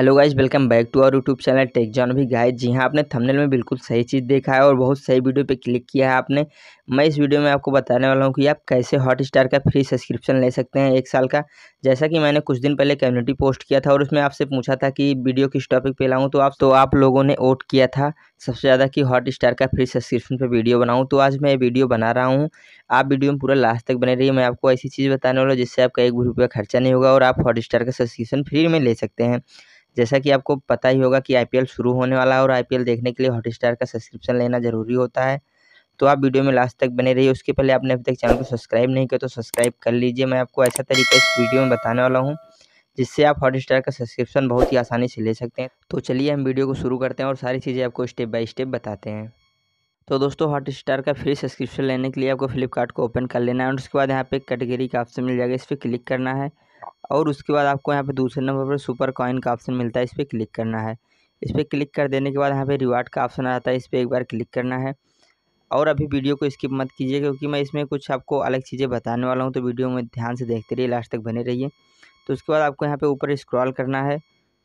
hello guys welcome back to our YouTube channel tech John भी guys जी हाँ आपने थंबनेल में बिल्कुल सही चीज़ देखा है और बहुत सही वीडियो पे क्लिक किया है आपने मैं इस वीडियो में आपको बताने वाला हूँ कि आप कैसे हॉट स्टार का फ्री सब्सक्रिप्शन ले सकते हैं एक साल का जैसा कि मैंने कुछ दिन पहले कम्युनिटी पोस्ट किया था और उसमें आपसे पूछा था कि वीडियो किस टॉपिक पर लाऊँ तो आप तो आप लोगों ने वोट किया था सबसे ज़्यादा कि हॉट स्टार का फ्री सब्सक्रिप्शन पर वीडियो बनाऊँ तो आज मैं ये वीडियो बना रहा हूँ आप वीडियो में पूरा लास्ट तक बने रही मैं आपको ऐसी चीज़ बताने वाला हूँ जिससे आपका एक भी रुपया खर्चा नहीं होगा और आप हॉट स्टार का सब्सक्रिप्शन फ्री में ले सकते हैं जैसा कि आपको पता ही होगा कि आई शुरू होने वाला है और आई देखने के लिए हॉटस्टार का सब्सक्रिप्शन लेना ज़रूरी होता है तो आप वीडियो में लास्ट तक बने रहिए उसके पहले आपने अभी तक चैनल को सब्सक्राइब नहीं किया तो सब्सक्राइब कर लीजिए मैं आपको ऐसा तरीका इस वीडियो में बताने वाला हूँ जिससे आप हॉटस्टार का सब्सक्रिप्शन बहुत ही आसानी से ले सकते हैं तो चलिए हम वीडियो को शुरू करते हैं और सारी चीज़ें आपको स्टेप बाय स्टेप बताते हैं तो दोस्तों हॉटस्टार का फ्री सब्सक्रिप्शन लेने के लिए आपको फ्लिपकार्ट को ओपन कर लेना है और उसके बाद यहाँ पे कैटेगरी का ऑप्शन मिल जाएगा इस पर क्लिक करना है और उसके बाद आपको यहाँ पे दूसरे नंबर पर सुपर कॉइन का ऑप्शन मिलता है इस पर क्लिक करना है इस पर क्लिक कर देने के बाद यहाँ पे रिवार्ड का ऑप्शन आ जाता है इस पर एक बार क्लिक करना है और अभी वीडियो को स्किप मत कीजिए क्योंकि मैं इसमें कुछ आपको अलग चीज़ें बताने वाला हूँ तो वीडियो में ध्यान से देखते रहिए लास्ट तक बने रहिए तो उसके बाद आपको यहाँ पे ऊपर स्क्रॉल करना है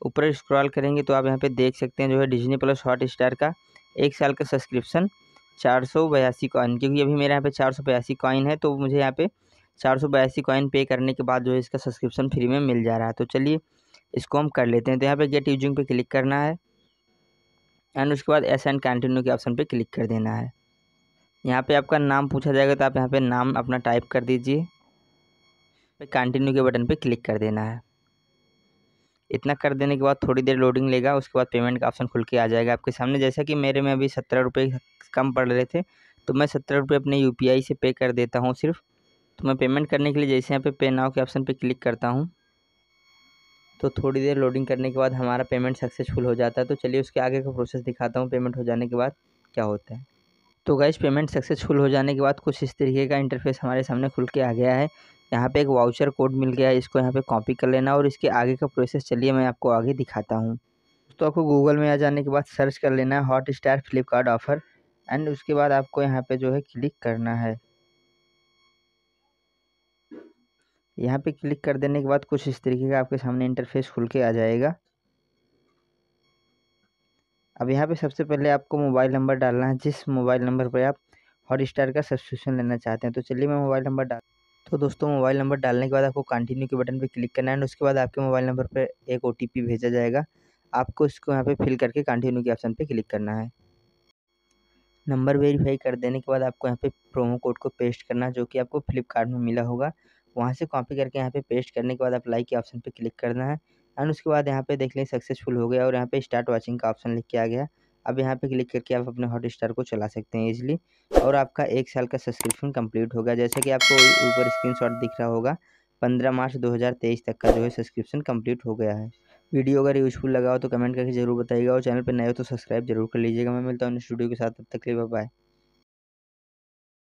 ऊपर स्क्रॉल करेंगे तो आप यहाँ पर देख सकते हैं जो है डिजनी प्लस हॉट स्टार का एक साल का सब्सक्रिप्शन चार सौ बयासी कॉइन क्योंकि अभी मेरे यहाँ पे चार सौ बयासी कॉइन है तो मुझे यहाँ पे चार सौ बयासी कॉइन पे करने के बाद जो है इसका सब्सक्रिप्शन फ्री में मिल जा रहा है तो चलिए इसको हम कर लेते हैं तो यहाँ पे गेट यूजिंग पे क्लिक करना है एंड उसके बाद एस एंड कंटिन्यू के ऑप्शन पे क्लिक कर देना है यहाँ पे आपका नाम पूछा जाएगा तो आप यहाँ पे नाम अपना टाइप कर दीजिए फिर कंटिन्यू के बटन पे क्लिक कर देना है इतना कर देने के बाद थोड़ी देर लोडिंग लेगा उसके बाद पेमेंट का ऑप्शन खुल के आ जाएगा आपके सामने जैसा कि मेरे में अभी सत्रह रुपये कम पड़ रहे थे तो मैं सत्रह रुपये अपने यू से पे कर देता हूँ सिर्फ तो मैं पेमेंट करने के लिए जैसे यहाँ पे पे नाव के ऑप्शन पे क्लिक करता हूँ तो थोड़ी देर लोडिंग करने के बाद हमारा पेमेंट सक्सेसफुल हो जाता है तो चलिए उसके आगे का प्रोसेस दिखाता हूँ पेमेंट हो जाने के बाद क्या होता है तो गैस पेमेंट सक्सेसफुल हो जाने के बाद कुछ इस तरीके का इंटरफेस हमारे सामने खुल के आ गया है यहाँ पे एक वाउचर कोड मिल गया है इसको यहाँ पे कॉपी कर लेना और इसके आगे का प्रोसेस चलिए मैं आपको आगे दिखाता हूँ तो आपको गूगल में आ जाने के बाद सर्च कर लेना है Hotstar Flipkart offer and उसके बाद आपको यहाँ पे जो है क्लिक करना है यहाँ पे क्लिक कर देने के बाद कुछ इस तरीके का आपके सामने इंटरफेस खुल के आ जाएगा अब यहाँ पे सबसे पहले आपको मोबाइल नंबर डालना है जिस मोबाइल नंबर पर आप हॉट स्टार का सब्सक्रिप्शन लेना चाहते हैं तो चलिए मैं मोबाइल नंबर डाल तो दोस्तों मोबाइल नंबर डालने के बाद आपको कंटिन्यू के बटन पर क्लिक करना है एंड उसके बाद आपके मोबाइल नंबर पर एक ओ भेजा जाएगा आपको इसको यहाँ पर फिल करके कंटिन्यू के ऑप्शन पर क्लिक करना है नंबर वेरीफाई कर देने के बाद आपको यहाँ पे प्रोमो कोड को पेस्ट करना जो कि आपको फ्लिपकार्ट में मिला होगा वहाँ से कॉपी करके यहाँ पे पेस्ट करने के बाद अप्लाई के ऑप्शन पे क्लिक करना है एंड उसके बाद यहाँ पे देख लें सक्सेसफुल हो गया और यहाँ पे स्टार्ट वाचिंग का ऑप्शन लिख के आ गया अब यहाँ पे क्लिक करके आप अपने हॉटस्टार को चला सकते हैं इजीली और आपका एक साल का सब्सक्रिप्शन हो होगा जैसे कि आपको ऊपर स्क्रीन दिख रहा होगा पंद्रह मार्च दो तक का जो है सब्सक्रिप्शन कम्प्लीट हो गया है वीडियो अगर यूजफुल लगा हो तो कमेंट करके जरूर बताइएगा और चैनल पर नए हो तो सब्सक्राइब जरूर कर लीजिएगा मैं मिलता हूँ स्टूडियो के साथ तब तक लिए बाय